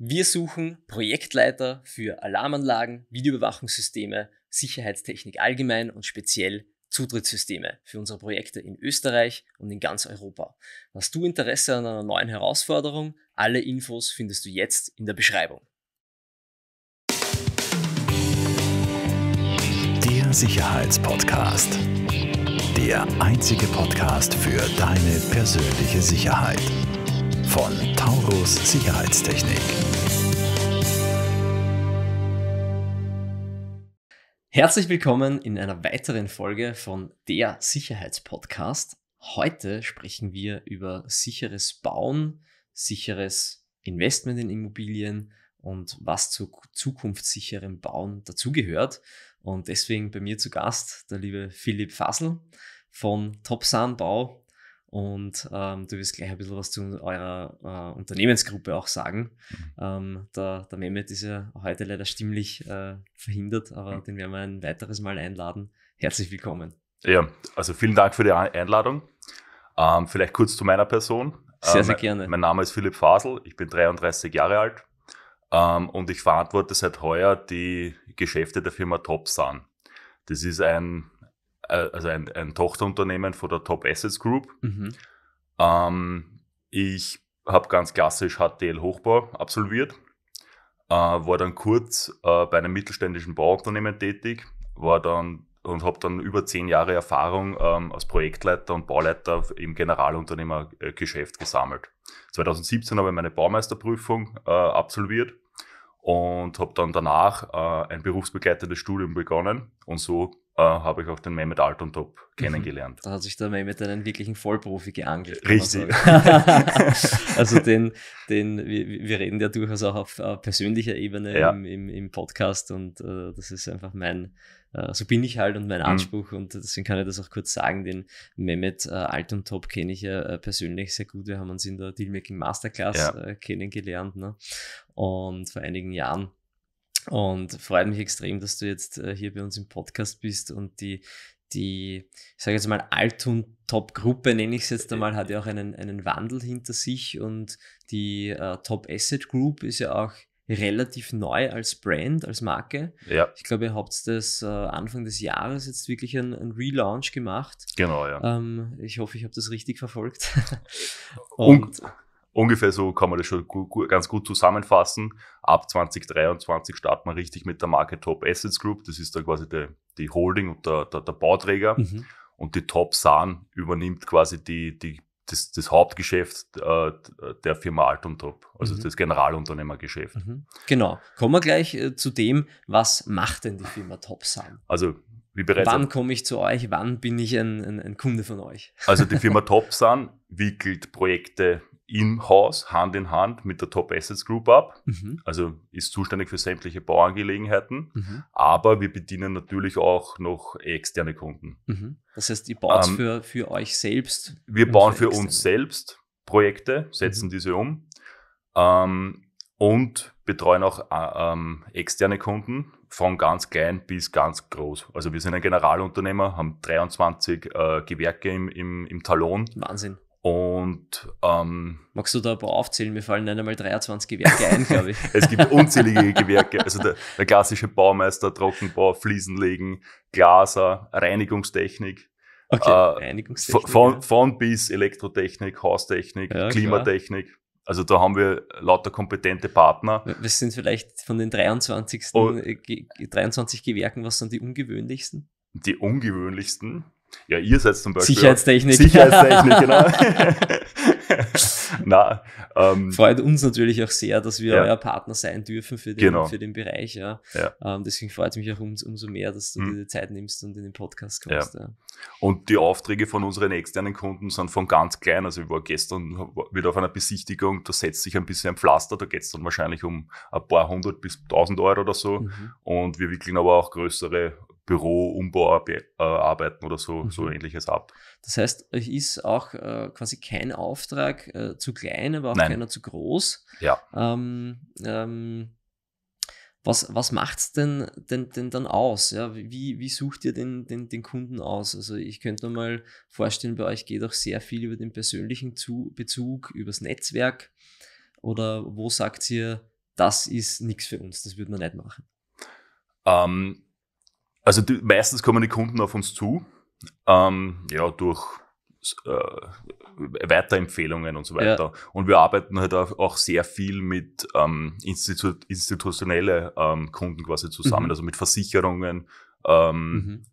Wir suchen Projektleiter für Alarmanlagen, Videoüberwachungssysteme, Sicherheitstechnik allgemein und speziell Zutrittssysteme für unsere Projekte in Österreich und in ganz Europa. Hast du Interesse an einer neuen Herausforderung? Alle Infos findest du jetzt in der Beschreibung. Der Sicherheitspodcast. Der einzige Podcast für deine persönliche Sicherheit von Taurus Sicherheitstechnik. Herzlich willkommen in einer weiteren Folge von der Sicherheitspodcast. Heute sprechen wir über sicheres Bauen, sicheres Investment in Immobilien und was zu zukunftssicherem Bauen dazugehört. Und deswegen bei mir zu Gast der liebe Philipp Fassl von Topsan Bau und ähm, du wirst gleich ein bisschen was zu eurer äh, Unternehmensgruppe auch sagen. Mhm. Ähm, der, der Mehmet ist ja heute leider stimmlich äh, verhindert, aber mhm. den werden wir ein weiteres Mal einladen. Herzlich willkommen. Ja, also vielen Dank für die Einladung. Ähm, vielleicht kurz zu meiner Person. Sehr, äh, sehr gerne. Mein, Name ist Philipp Fasel, ich bin 33 Jahre alt ähm, und ich verantworte seit heuer die Geschäfte der Firma Topsan. Das ist ein äh, also ein, ein Tochterunternehmen von der Top Assets Group. Mhm. Ähm, ich habe ganz klassisch HTL Hochbau absolviert, äh, war dann kurz äh, bei einem mittelständischen Bauunternehmen tätig, war dann und habe dann über zehn Jahre Erfahrung ähm, als Projektleiter und Bauleiter im Generalunternehmergeschäft gesammelt. 2017 habe ich meine Baumeisterprüfung äh, absolviert und habe dann danach äh, ein berufsbegleitendes Studium begonnen und so äh, habe ich auch den Mehmet Altuntop mhm. kennengelernt. Da hat sich der Mehmet einen wirklichen Vollprofi geangelt. Richtig. also den, den, wir, wir, reden ja durchaus auch auf äh, persönlicher Ebene ja. im, im, im, Podcast und äh, das ist einfach mein, äh, so bin ich halt und mein mhm. Anspruch mhm. und deswegen kann ich das auch kurz sagen, den Mehmet äh, Alt und Top kenne ich ja äh, persönlich sehr gut, wir haben uns in der Dealmaking Masterclass ja. äh, kennengelernt ne? und vor einigen Jahren und freut mich extrem, dass du jetzt äh, hier bei uns im Podcast bist und die, die, ich sage jetzt mal, Altun-Top-Gruppe, nenne ich es jetzt einmal, hat ja auch einen, einen Wandel hinter sich und die äh, Top Asset Group ist ja auch relativ neu als Brand, als Marke. Ja. Ich glaube, ihr habt das äh, Anfang des Jahres jetzt wirklich einen, einen Relaunch gemacht. Genau, ja. Ähm, ich hoffe, ich habe das richtig verfolgt. und, und ungefähr so kann man das schon gut, gut, ganz gut zusammenfassen. Ab 2023 starten wir richtig mit der Marke Top Assets Group. Das ist dann quasi die, die Holding und der, der, der Bauträger. Mhm. Und die Top San übernimmt quasi die, die, das, das Hauptgeschäft äh, der Firma Altum Top, also mhm. das Generalunternehmergeschäft. Mhm. Genau. Kommen wir gleich äh, zu dem, was macht denn die Firma Top San? Also Wann komme ich zu euch? Wann bin ich ein, ein, ein Kunde von euch? Also die Firma Top Topsan wickelt Projekte im Haus Hand in Hand mit der Top Assets Group ab. Mhm. Also ist zuständig für sämtliche Bauangelegenheiten. Mhm. Aber wir bedienen natürlich auch noch externe Kunden. Mhm. Das heißt, ihr baut ähm, für, für euch selbst? Wir bauen für, für uns selbst Projekte, setzen mhm. diese um ähm, und betreuen auch äh, ähm, externe Kunden von ganz klein bis ganz groß. Also wir sind ein Generalunternehmer, haben 23 äh, Gewerke im, im, im Talon. Wahnsinn. Und ähm, magst du da ein paar aufzählen? Mir fallen einmal 23 Gewerke ein, glaube ich. es gibt unzählige Gewerke. Also der, der, klassische Baumeister, Trockenbau, Fliesenlegen, Glaser, Reinigungstechnik. Okay, äh, Reinigungstechnik. Von, ja. von, bis Elektrotechnik, Haustechnik, ja, Klimatechnik. Klar. Also da haben wir lauter kompetente Partner. Was sind vielleicht von den 23. Oh, 23 Gewerken, was sind die ungewöhnlichsten? Die ungewöhnlichsten? Ja, ihr seid zum Beispiel. Sicherheitstechnik. Sicherheitstechnik, genau. Na, ähm, freut uns natürlich auch sehr, dass wir ja. euer Partner sein dürfen für den, genau. für den Bereich. Ja. ja. Ähm, deswegen freut es mich auch um, umso mehr, dass du hm. dir die Zeit nimmst und in den Podcast kommst. Ja. Und die Aufträge von unseren externen Kunden sind von ganz klein. Also ich war gestern wieder auf einer Besichtigung, da setzt sich ein bisschen ein Pflaster, da geht es dann wahrscheinlich um ein paar hundert bis tausend Euro oder so. Mhm. Und wir wickeln aber auch größere Büro-Umbauarbeiten äh, oder so, mhm. so ähnliches ab. Das heißt, es ist auch äh, quasi kein Auftrag äh, zu klein, aber auch Nein. keiner zu groß. Ja. Ähm, ähm, was, was macht es denn, denn, denn dann aus? Ja, wie, wie sucht ihr den, den, den Kunden aus? Also ich könnte mir mal vorstellen, bei euch geht auch sehr viel über den persönlichen zu Bezug, übers Netzwerk. Oder wo sagt ihr, das ist nichts für uns, das würde man nicht machen? Ähm, also die, meistens kommen die Kunden auf uns zu, ähm, ja, durch äh, Weiterempfehlungen und so weiter. Ja. Und wir arbeiten halt auch sehr viel mit ähm, Institu institutionellen ähm, Kunden quasi zusammen, mhm. also mit Versicherungen ähm, mhm.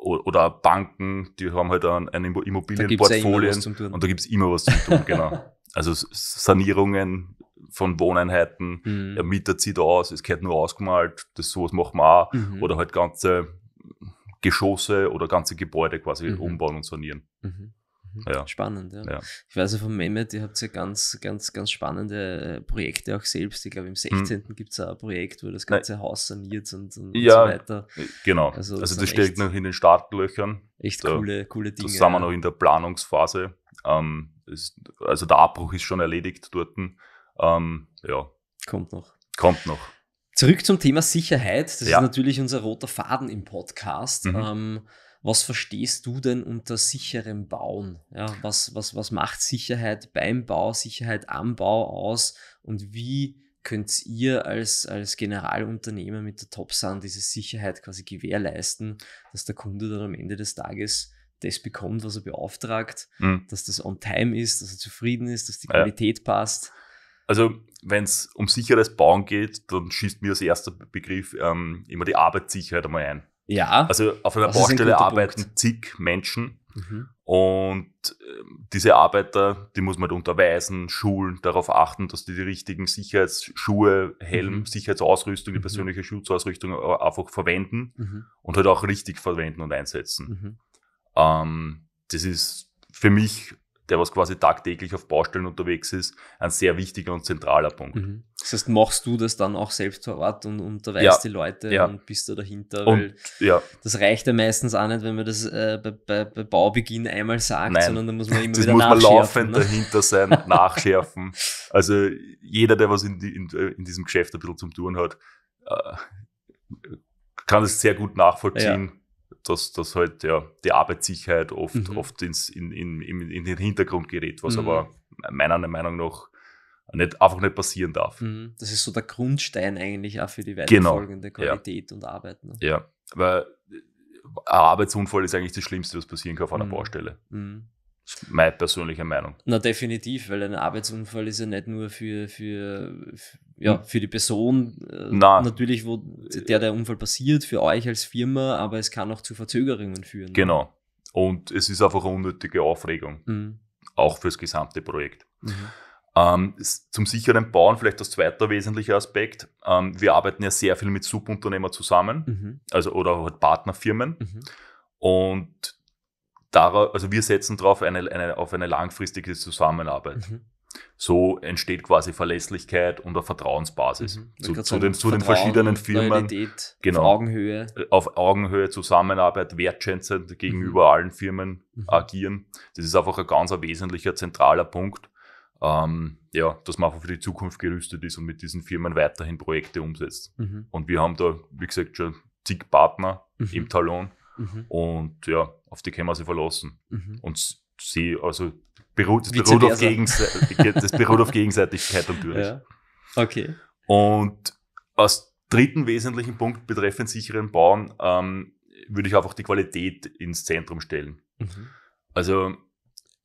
oder Banken, die haben halt ein, ein Immobilienportfolio und da gibt es immer was zu tun, genau. Also Sanierungen von Wohneinheiten, mhm. der Mieter zieht aus, es gehört nur ausgemalt, das sowas machen wir auch. Mhm. Oder halt ganze Geschosse oder ganze Gebäude quasi mhm. umbauen und sanieren. Mhm. mhm. Ja. Spannend, ja. ja. Ich weiß ja von Mehmet, ihr habt ja ganz, ganz, ganz spannende äh, Projekte auch selbst. Ich glaube, im 16. Hm. gibt es ein Projekt, wo das ganze Nein. Haus saniert und, und, ja, so weiter. Äh, genau. Also, also das, das steckt noch in den Startlöchern. Echt da, coole, coole Dinge. Das sind wir noch in der Planungsphase. Ähm, ist, also der Abbruch ist schon erledigt dort. Ähm, ja. Kommt noch. Kommt noch. Zurück zum Thema Sicherheit. Das ja. ist natürlich unser roter Faden im Podcast. Mhm. Ähm, was verstehst du denn unter sicherem Bauen? Ja, was, was, was macht Sicherheit beim Bau, Sicherheit am Bau aus und wie könnt ihr als, als Generalunternehmer mit der Topsan diese Sicherheit quasi gewährleisten, dass der Kunde dann am Ende des Tages das bekommt, was er beauftragt, mhm. dass das on time ist, dass er zufrieden ist, dass die Qualität ja. passt? Also wenn es um sicheres Bauen geht, dann schießt mir als erster Begriff ähm, immer die Arbeitssicherheit einmal ein. Ja. Also auf einer Baustelle ein arbeiten Punkt. zig Menschen mhm. und ähm, diese Arbeiter, die muss man halt unterweisen, schulen, darauf achten, dass die die richtigen Sicherheitsschuhe, Helm, mhm. Sicherheitsausrüstung, die mhm. persönliche mhm. Schutzausrüstung äh, einfach verwenden mhm. und halt auch richtig verwenden und einsetzen. Mhm. Ähm, das ist für mich der was quasi tagtäglich auf Baustellen unterwegs ist, ein sehr wichtiger und zentraler Punkt. Mhm. Das heißt, machst du das dann auch selbst vor Ort und unterweist ja, die Leute ja. und bist da dahinter? Und, ja. Das reicht ja meistens auch nicht, wenn man das äh, bei, bei, bei, Baubeginn einmal sagt, Nein. sondern da muss man immer das wieder muss nachschärfen. muss man laufend ne? dahinter sein, nachschärfen. Also jeder, der was in, die, in, äh, in, diesem Geschäft ein bisschen zum Tun hat, äh, kann das sehr gut nachvollziehen dass, dass halt ja, die Arbeitssicherheit oft, mhm. oft ins, in, in, in, in, den Hintergrund gerät, was mhm. aber meiner Meinung nach nicht, einfach nicht passieren darf. Mhm. Das ist so der Grundstein eigentlich auch für die weiterfolgende genau. Qualität ja. und Arbeit. Ne? Ja, weil äh, ein Arbeitsunfall ist eigentlich das Schlimmste, was passieren kann auf einer mhm. Baustelle. Mhm. Das ist Meine persönliche Meinung. Na, definitiv, weil ein Arbeitsunfall ist ja nicht nur für, für ja, hm. für die Person äh, natürlich, wo der der Unfall passiert, für euch als Firma, aber es kann auch zu Verzögerungen führen. Genau. Und es ist einfach eine unnötige Aufregung, mhm. auch das gesamte Projekt. Mhm. Ähm, zum sicheren Bauen vielleicht das zweite wesentliche Aspekt. Ähm, wir arbeiten ja sehr viel mit Subunternehmern zusammen, mhm. also oder halt Partnerfirmen. Mhm. Und darauf, also wir setzen darauf eine, eine, auf eine langfristige Zusammenarbeit. Mhm. So entsteht quasi Verlässlichkeit und eine Vertrauensbasis mhm. zu, zu, den, zu den, verschiedenen Firmen. Loyalität, genau, auf Augenhöhe. Auf Augenhöhe, Zusammenarbeit, wertschätzend gegenüber mhm. allen Firmen mhm. agieren. Das ist einfach ein ganz ein wesentlicher, zentraler Punkt, ähm, ja, dass man einfach für die Zukunft gerüstet ist und mit diesen Firmen weiterhin Projekte umsetzt. Mhm. Und wir haben da, wie gesagt, schon zig Partner mhm. im Talon mhm. und ja, auf die können wir sie verlassen. Und sie, also Beru das, beruht auf das beruht auf Gegenseitigkeit natürlich. Ja. Okay. Und als dritten wesentlichen Punkt betreffend sicheren Bauen ähm, würde ich einfach die Qualität ins Zentrum stellen. Mhm. Also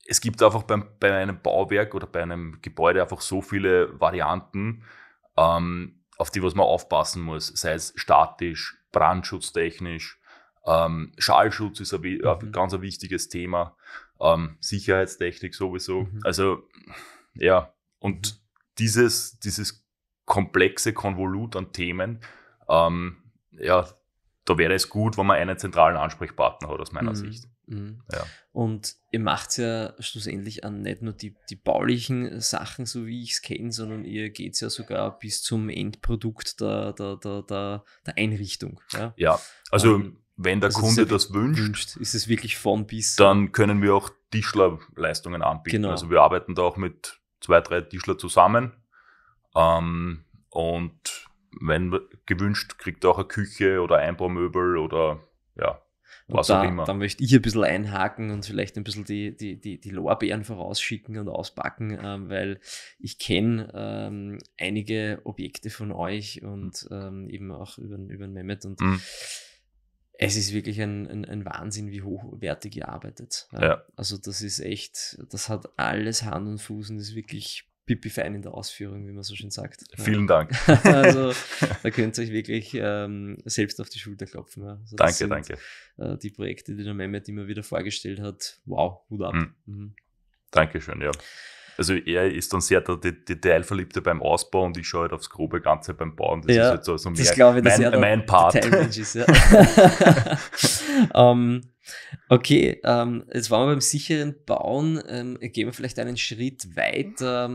es gibt einfach beim, bei einem Bauwerk oder bei einem Gebäude einfach so viele Varianten, ähm, auf die was man aufpassen muss, sei es statisch, brandschutztechnisch, ähm, Schallschutz ist ein, mhm. ganz ein wichtiges Thema. Ähm, Sicherheitstechnik sowieso. Mhm. Also ja, und mhm. dieses, dieses komplexe Konvolut an Themen, ähm, ja, da wäre es gut, wenn man einen zentralen Ansprechpartner hat, aus meiner mhm. Sicht. Mhm. Ja. Und ihr macht es ja schlussendlich an nicht nur die, die baulichen Sachen, so wie ich es kenne, sondern ihr geht es ja sogar bis zum Endprodukt der, der, der, der, der Einrichtung. Ja, ja also ähm, wenn der also Kunde das wünscht, ist es wirklich von bis. Dann können wir auch Tischlerleistungen anbieten. Genau. Also wir arbeiten da auch mit zwei, drei Tischler zusammen. Ähm, und wenn gewünscht, kriegt er auch eine Küche oder Einbaumöbel oder ja, und was da, auch immer. Da möchte ich ein bisschen einhaken und vielleicht ein bisschen die, die, die, die Lorbeeren vorausschicken und auspacken, ähm, weil ich kenne ähm, einige Objekte von euch und hm. ähm, eben auch über, über Mehmet und mhm es ist wirklich ein, ein, ein, Wahnsinn, wie hochwertig ihr arbeitet. Ja. Also das ist echt, das hat alles Hand und Fuß und ist wirklich pipifein in der Ausführung, wie man so schön sagt. Vielen ja. Dank. also da könnt ihr euch wirklich ähm, selbst auf die Schulter klopfen. Also, danke, sind, danke. Äh, die Projekte, die der Mehmet immer wieder vorgestellt hat, wow, Hut ab. Mhm. Mhm. Dankeschön, ja. Also er ist dann sehr der Detailverliebte beim Ausbau und ich schaue halt aufs grobe Ganze beim Bauen. Das ja, ist halt so also mehr, glaube ich, mein, mein Part. Ist, ja. um, ähm, okay, um, ähm, jetzt waren wir beim sicheren Bauen. Um, ähm, gehen wir vielleicht einen Schritt weiter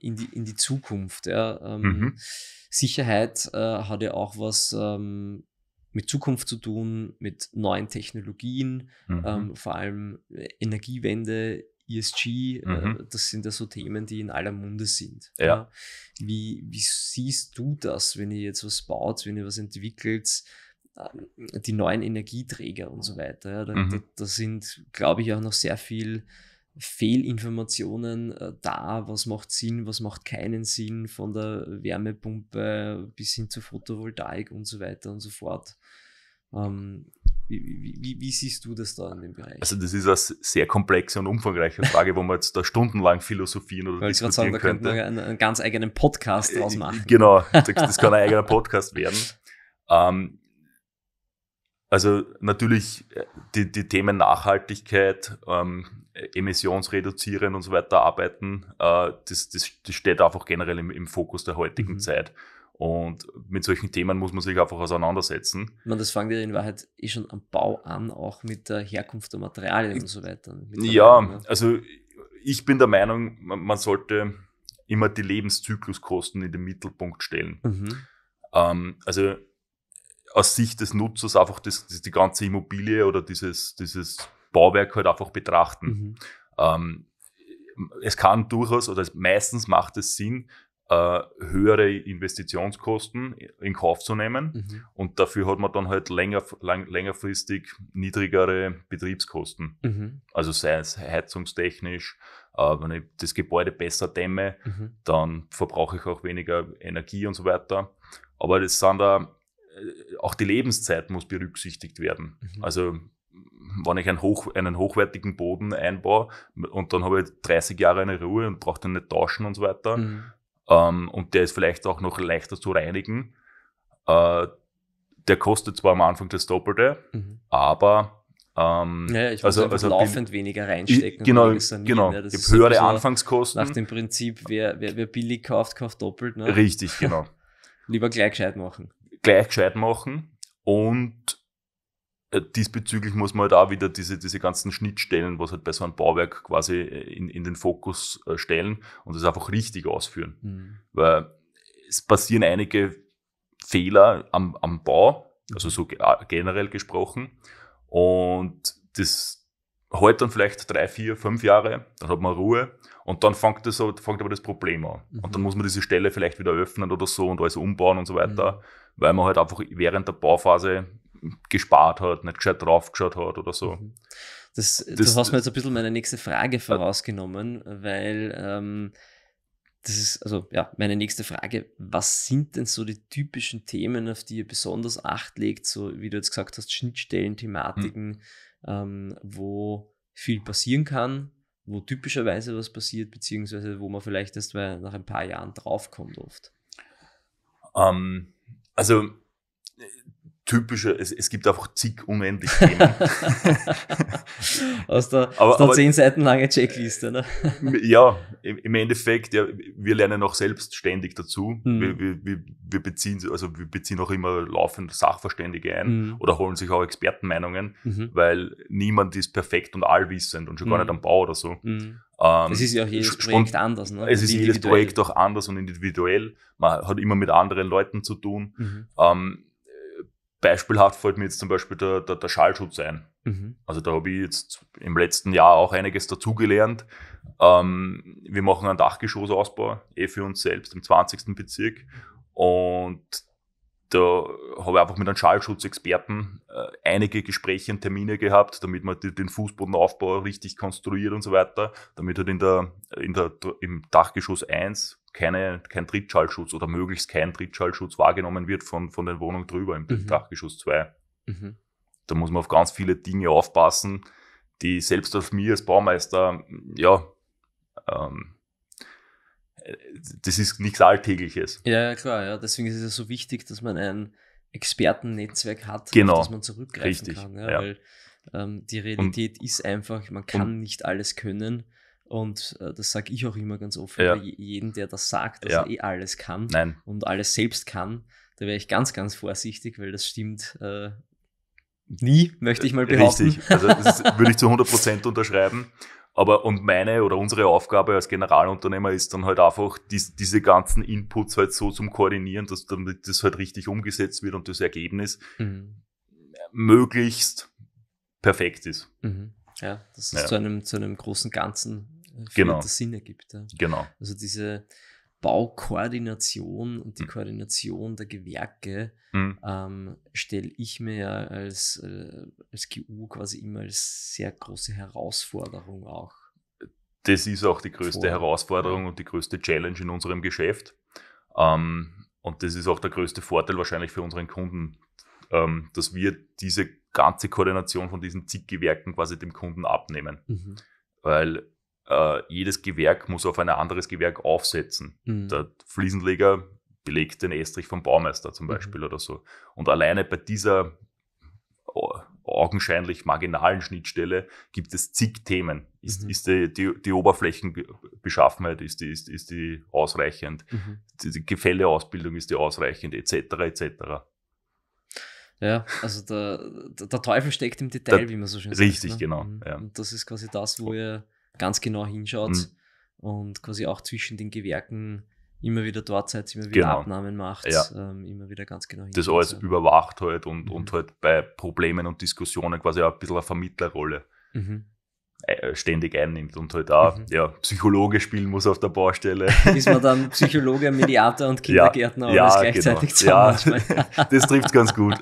in, die, in die Zukunft. Ja. Mhm. Sicherheit uh, hat ja auch was mit Zukunft zu tun, mit neuen Technologien, mhm. ähm, vor allem Energiewende, ESG, äh, mhm. äh, das sind ja so Themen, die in aller Munde sind. Ja. ja. Wie, wie siehst du das, wenn ihr jetzt was baut, wenn ihr was entwickelt? Äh, die neuen Energieträger und so weiter. Ja? Da, mhm. da, da sind, glaube ich, auch noch sehr viel Fehlinformationen äh, da, was macht Sinn, was macht keinen Sinn, von der Wärmepumpe bis hin zur Photovoltaik und so weiter und so fort. Ähm, wie, wie, wie, wie, siehst du das da in dem Bereich? Also das ist eine sehr komplexe und umfangreiche Frage, wo man jetzt da stundenlang philosophieren oder Weil diskutieren ich sagen, Da könnte man einen, einen, ganz eigenen Podcast äh, draus äh, machen. Genau, das kann ein eigener Podcast werden. Ähm, also natürlich äh, die, die Themen Nachhaltigkeit, ähm, emissionsreduzieren und so weiter arbeiten, äh, das, das, das steht einfach generell im, im Fokus der heutigen mhm. Zeit. Und mit solchen Themen muss man sich einfach auseinandersetzen. Man, das fängt ja in Wahrheit eh schon am Bau an, auch mit der Herkunft der Materialien und so weiter. Ja, Meinung, ne? also ich bin der Meinung, man sollte immer die Lebenszykluskosten in den Mittelpunkt stellen. Mhm. Ähm, also aus Sicht des Nutzers einfach das, das, die ganze Immobilie oder dieses, dieses Bauwerk halt einfach betrachten. Mhm. Ähm, es kann durchaus oder meistens macht es Sinn, äh, höhere Investitionskosten in Kauf zu nehmen. Mhm. Und dafür hat man dann halt länger, lang, längerfristig niedrigere Betriebskosten. Mhm. Also sei es heizungstechnisch, äh, wenn ich das Gebäude besser dämme, mhm. dann verbrauche ich auch weniger Energie und so weiter. Aber das sind da, äh, auch die Lebenszeit muss berücksichtigt werden. Mhm. Also wenn ich einen, hoch, einen hochwertigen Boden einbaue und dann habe ich 30 Jahre eine Ruhe und brauche den nicht tauschen und so weiter, mhm ähm, und der ist vielleicht auch noch leichter zu reinigen. Äh, der kostet zwar am Anfang das Doppelte, mhm. aber ähm, ja, ich muss also, also laufend bin, weniger reinstecken. Genau, genau. Ne? ich höhere Anfangskosten. Nach dem Prinzip, wer, wer, wer billig kauft, kauft doppelt. Ne? Richtig, genau. Lieber gleich gescheit machen. Gleich gescheit machen und äh, diesbezüglich muss man halt auch wieder diese, diese ganzen Schnittstellen, was halt bei so einem Bauwerk quasi äh, in, in den Fokus äh, stellen und das einfach richtig ausführen. Mhm. Weil es passieren einige Fehler am, am Bau, also mhm. so generell gesprochen. Und das hält dann vielleicht drei, vier, fünf Jahre, dann hat man Ruhe und dann fängt, das, fängt aber das Problem an. Mhm. Und dann mhm. muss man diese Stelle vielleicht wieder öffnen oder so und alles umbauen und so weiter, mhm. weil man halt einfach während der Bauphase gespart hat, nicht gescheit geschaut hat oder so. Das, mhm. das, du hast mir jetzt ein bisschen meine nächste Frage vorausgenommen, weil ähm, das ist, also ja, meine nächste Frage, was sind denn so die typischen Themen, auf die ihr besonders Acht legt, so wie du jetzt gesagt hast, Schnittstellen-Thematiken, hm. ähm, wo viel passieren kann, wo typischerweise was passiert, beziehungsweise wo man vielleicht erst mal nach ein paar Jahren draufkommt oft? Um, ähm, also typische, es, es gibt einfach zig unendlich Themen. aus der, aber, aus der aber, zehn Seiten lange Checkliste. Ne? ja, im Endeffekt, ja, wir lernen auch selbst ständig dazu. Mhm. Wir, wir, wir, beziehen, also wir beziehen auch immer laufend Sachverständige ein mhm. oder holen sich auch Expertenmeinungen, mhm. weil niemand ist perfekt und allwissend und schon gar hm. nicht am Bau oder so. Es hm. ähm, ist ja auch jedes Projekt anders. Ne? Es ist jedes Projekt auch anders und individuell. Man hat immer mit anderen Leuten zu tun. Mhm. Ähm, Beispielhaft fällt mir jetzt zum Beispiel der, der, der Schallschutz ein. Mhm. Also da habe ich jetzt im letzten Jahr auch einiges dazugelernt. Ähm, wir machen einen Dachgeschossausbau, eh für uns selbst im 20. Bezirk. Und da habe ich einfach mit einem Schallschutzexperten äh, einige Gespräche und Termine gehabt, damit man die, den Fußbodenaufbau richtig konstruiert und so weiter, damit halt in der, in der, im Dachgeschoss 1 keine, kein Trittschallschutz oder möglichst kein Trittschallschutz wahrgenommen wird von, von der Wohnung drüber im mhm. Dachgeschoss 2. Mhm. Da muss man auf ganz viele Dinge aufpassen, die selbst auf mir als Baumeister, ja, ähm, das ist nichts Alltägliches. Ja, ja, klar, ja. Deswegen ist es ja so wichtig, dass man ein Expertennetzwerk hat, genau. dass man zurückgreifen Richtig, kann. Ja, ja. Weil ähm, die Realität Und, ist einfach, man kann um, nicht alles können. Und äh, das sage ich auch immer ganz offen, ja. jeden, der das sagt, dass ja. er eh alles kann Nein. und alles selbst kann, da wäre ich ganz, ganz vorsichtig, weil das stimmt äh, nie, möchte ich mal äh, behaupten. Richtig, also das würde ich zu 100% unterschreiben. Aber und meine oder unsere Aufgabe als Generalunternehmer ist dann halt einfach, dies, diese ganzen Inputs halt so zum Koordinieren, dass damit das halt richtig umgesetzt wird und das Ergebnis mhm. möglichst perfekt ist. Mhm. Ja, das ist ja. zu, einem, zu einem großen Ganzen äh, genau. das Sinn ergibt. Ja. Genau. Also diese Baukoordination und die mhm. Koordination der Gewerke mhm. ähm, stelle ich mir ja als, äh, als GU quasi immer als sehr große Herausforderung auch. Äh, das ist auch die größte vor. Herausforderung und die größte Challenge in unserem Geschäft. Ähm, und das ist auch der größte Vorteil wahrscheinlich für unseren Kunden, ähm, dass wir diese ganze Koordination von diesen zig Gewerken quasi dem Kunden abnehmen. Mhm. Weil äh, jedes Gewerk muss auf ein anderes Gewerk aufsetzen. Mhm. Der Fliesenleger belegt den Estrich vom Baumeister zum mhm. Beispiel mhm. oder so. Und alleine bei dieser äh, augenscheinlich marginalen Schnittstelle gibt es zig Themen. Ist, mhm. ist die, die, die, Oberflächenbeschaffenheit, ist die, ist, ist die ausreichend? Mhm. Die, die, Gefälleausbildung, ist die ausreichend? Etc. etc. Ja, also der, der Teufel steckt im Detail, der, wie man so schön sagt. Richtig, ne? genau. Mhm. Ja. Und das ist quasi das, wo ihr ganz genau hinschaut mhm. und quasi auch zwischen den Gewerken immer wieder dort seid, immer wieder genau. Abnahmen macht, ja. ähm, immer wieder ganz genau hinschaut. Das alles überwacht halt und, mhm. und halt bei Problemen und Diskussionen quasi auch ein bisschen eine Vermittlerrolle. Mhm äh, äh, ständig einnimmt und halt auch mhm. ja, Psychologe spielen muss auf der Baustelle. Ist man dann Psychologe, Mediator und Kindergärtner ja, alles genau. ja, gleichzeitig genau. Ja, das trifft ganz gut.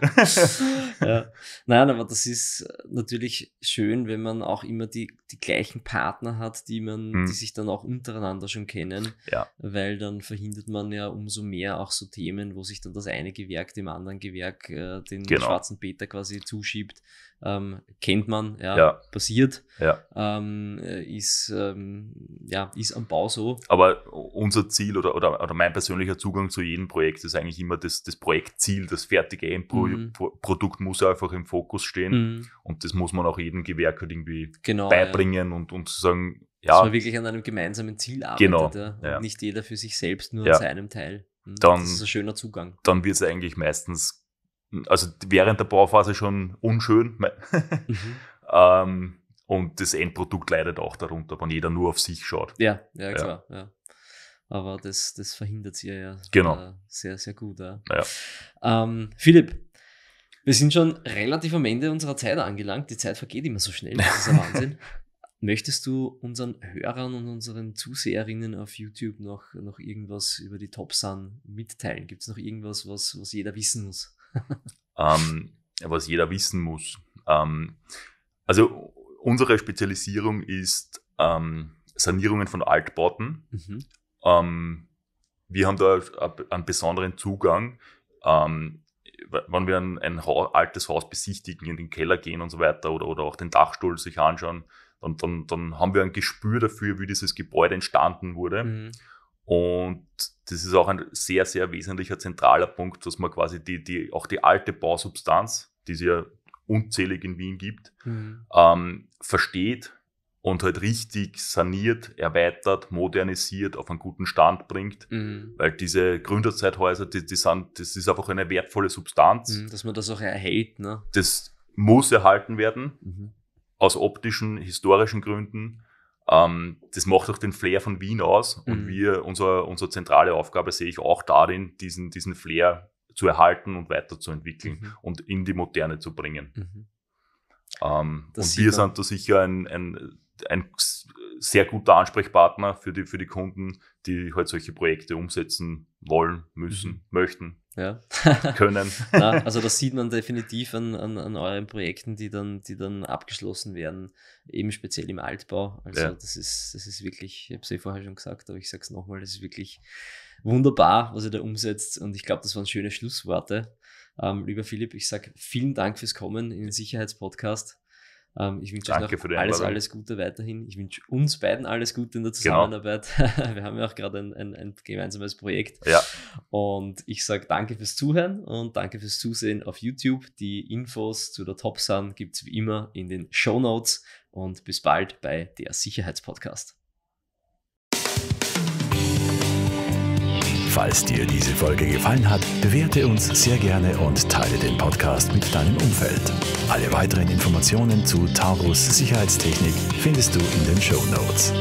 ja. Nein, aber das ist natürlich schön, wenn man auch immer die, die gleichen Partner hat, die man, hm. die sich dann auch untereinander schon kennen. Ja. Weil dann verhindert man ja umso mehr auch so Themen, wo sich dann das eine Gewerk dem anderen Gewerk äh, den genau. schwarzen Peter quasi zuschiebt. Ähm, kennt man, ja, ja. passiert. Ja. Ähm, äh, ist, ähm, ja, ist am Bau so. Aber unser Ziel oder, oder, oder mein persönlicher Zugang zu jedem Projekt ist eigentlich immer das, das Projektziel, das fertige Endprodukt mhm. muss einfach im Fokus stehen mhm. und das muss man auch jedem Gewerk halt irgendwie genau, beibringen ja. und, und sagen, ja. Dass man wirklich an einem gemeinsamen Ziel arbeitet genau, ja. und ja. nicht jeder für sich selbst, nur ja. an seinem Teil. Mhm. Dann, das ist ein schöner Zugang. Dann wird es eigentlich meistens, also während der Bauphase schon unschön. mhm. ähm, und das Endprodukt leidet auch darunter, wenn jeder nur auf sich schaut. Ja, ja, klar. Ja. Aber das, das verhindert sie ja genau. Äh, sehr, sehr gut. Ja. ja. Ähm, Philipp, wir sind schon relativ am Ende unserer Zeit angelangt. Die Zeit vergeht immer so schnell. Das ist ein Wahnsinn. Möchtest du unseren Hörern und unseren Zuseherinnen auf YouTube noch, noch irgendwas über die Top Sun mitteilen? Gibt es noch irgendwas, was, was jeder wissen muss? um, ähm, was jeder wissen muss. Um, ähm, also unsere Spezialisierung ist um, ähm, Sanierungen von Altbauten. Mhm. Ähm, wir haben da einen besonderen Zugang. Ähm, wenn wir ein, ein altes Haus besichtigen, in den Keller gehen und so weiter oder, oder auch den Dachstuhl sich anschauen, dann, dann, dann haben wir ein Gespür dafür, wie dieses Gebäude entstanden wurde. Mhm. Und das ist auch ein sehr, sehr wesentlicher zentraler Punkt, dass man quasi die, die, auch die alte Bausubstanz, die es ja unzählig in Wien gibt, mhm. ähm, versteht, und halt richtig saniert, erweitert, modernisiert, auf einen guten Stand bringt. Mhm. Weil diese Gründerzeithäuser, die, die sind, das ist einfach eine wertvolle Substanz. Mhm, dass man das auch erhält. Ne? Das muss erhalten werden, mhm. aus optischen, historischen Gründen. Ähm, das macht auch den Flair von Wien aus. Und mhm. wir, unser, unsere zentrale Aufgabe sehe ich auch darin, diesen, diesen Flair zu erhalten und weiterzuentwickeln mhm. und in die Moderne zu bringen. Mhm. Ähm, und wir sind da sicher ein, ein ein sehr guter Ansprechpartner für die, für die Kunden, die halt solche Projekte umsetzen wollen, müssen, mhm. möchten, ja. können. Na, also das sieht man definitiv an, an, an, euren Projekten, die dann, die dann abgeschlossen werden, eben speziell im Altbau. Also ja. das, ist, das ist wirklich, ich habe es eh vorher schon gesagt, aber ich sage es nochmal, das ist wirklich wunderbar, was ihr da umsetzt. Und ich glaube, das waren schöne Schlussworte. Ähm, lieber Philipp, ich sage vielen Dank fürs Kommen in den Sicherheitspodcast. Ähm, ich wünsche euch alles, Einladung. alles Gute weiterhin. Ich wünsche uns beiden alles Gute in der genau. Zusammenarbeit. Genau. Wir haben ja auch gerade ein, ein, ein gemeinsames Projekt. Ja. Und ich sage danke fürs Zuhören und danke fürs Zusehen auf YouTube. Die Infos zu der Top Sun gibt es wie immer in den Show Notes und bis bald bei der Sicherheitspodcast. Falls dir diese Folge gefallen hat, bewerte uns sehr gerne und teile den Podcast mit deinem Umfeld. Alle weiteren Informationen zu Taurus Sicherheitstechnik findest du in den Show Notes.